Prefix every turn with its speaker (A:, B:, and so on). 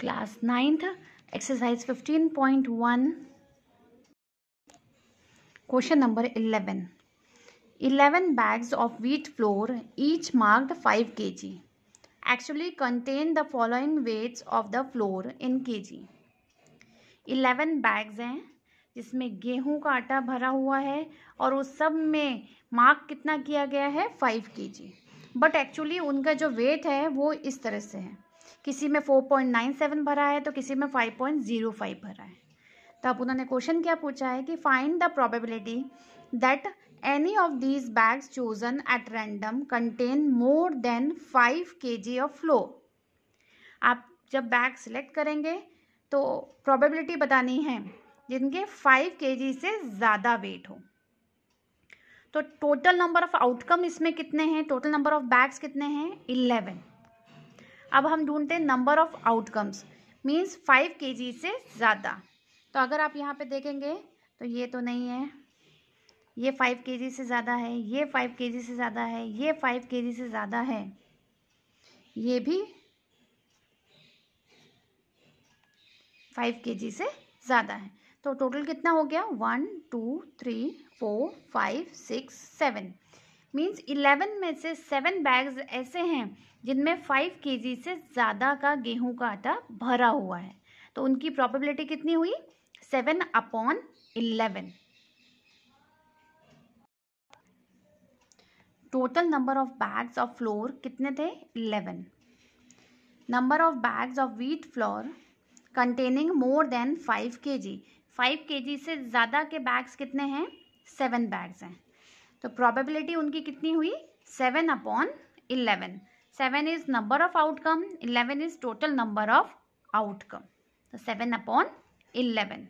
A: class ninth exercise fifteen point one question number eleven eleven bags bags flour each flour five K G actually contain the following weights of the flour in K G eleven bags हैं जिसमें गेहूं का आटा भरा हुआ है और उस सब में मार्क कितना किया गया है five K ji but actually उनका जो वेट है वो इस तरह से है किसी में फोर पॉइंट नाइन सेवन भरा है तो किसी में फाइव पॉइंट जीरो फाइव भरा है तो आप उन्होंने क्वेश्चन क्या पूछा है कि find the probability that any of these bags chosen at random contain more than five K G of flow आप जब बैग सिलेक्ट करेंगे तो प्रोबेबिलिटी बतानी है जिनके फाइव के जी से ज़्यादा वेट हो तो टोटल नंबर ऑफ आउटकम इसमें कितने हैं टोटल नंबर ऑफ बैग्स कितने हैं इलेवन अब हम ढूंढते हैं number of outcomes means five K से ज़्यादा तो अगर आप यहाँ पे देखेंगे तो ये तो नहीं है ये फाइव के से ज़्यादा है ये फाइव के से ज़्यादा है ये फाइव के से ज़्यादा है ये भी फाइव के से ज़्यादा है तो टोटल कितना हो गया one two three four five six seven means eleven में से सेवन बैग्स ऐसे हैं जिनमें फाइव के से ज़्यादा का गेहूं का आटा भरा हुआ है तो उनकी प्रॉबिलिटी कितनी हुई seven upon eleven total number of bags of flour कितने थे eleven number of bags of wheat flour containing more than five K G five K जी से ज़्यादा के बैग्स कितने हैं सेवन बैग्स हैं तो प्रोबेबिलिटी उनकी कितनी हुई seven upon eleven seven is number of outcome eleven is total number of outcome तो सेवन अपॉन इलेवन